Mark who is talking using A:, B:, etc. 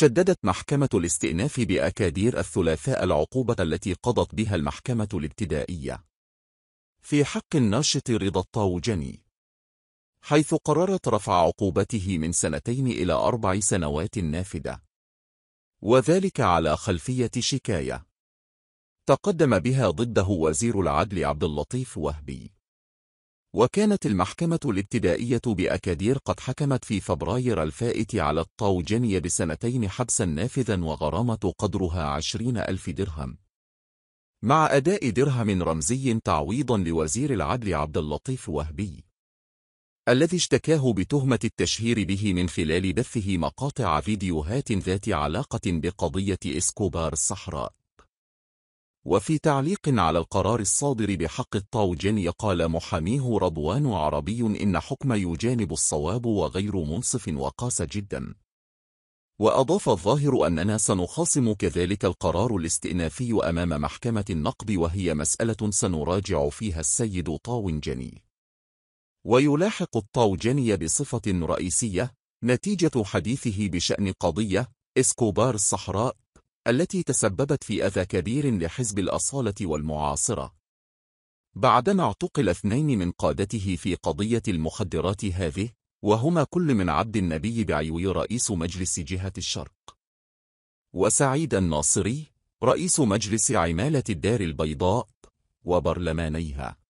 A: شددت محكمة الاستئناف بأكادير الثلاثاء العقوبة التي قضت بها المحكمة الابتدائية في حق الناشط رضا الطاوجني حيث قررت رفع عقوبته من سنتين إلى أربع سنوات نافذة وذلك على خلفية شكاية تقدم بها ضده وزير العدل عبد اللطيف وهبي وكانت المحكمة الابتدائية بأكادير قد حكمت في فبراير الفائت على الطوجنية بسنتين حبسا نافذا وغرامة قدرها عشرين ألف درهم مع أداء درهم رمزي تعويضا لوزير العدل عبد اللطيف وهبي الذي اشتكاه بتهمة التشهير به من خلال بثه مقاطع فيديوهات ذات علاقة بقضية إسكوبار الصحراء وفي تعليق على القرار الصادر بحق الطاوجين قال محاميه رضوان عربي إن حكم يجانب الصواب وغير منصف وقاس جدا وأضاف الظاهر أننا سنخاصم كذلك القرار الاستئنافي أمام محكمة النقب وهي مسألة سنراجع فيها السيد طاوجاني ويلاحق الطاوجاني بصفة رئيسية نتيجة حديثه بشأن قضية إسكوبار الصحراء التي تسببت في أذى كبير لحزب الأصالة والمعاصرة بعدما اعتقل اثنين من قادته في قضية المخدرات هذه وهما كل من عبد النبي بعيوي رئيس مجلس جهة الشرق وسعيد الناصري رئيس مجلس عمالة الدار البيضاء وبرلمانيها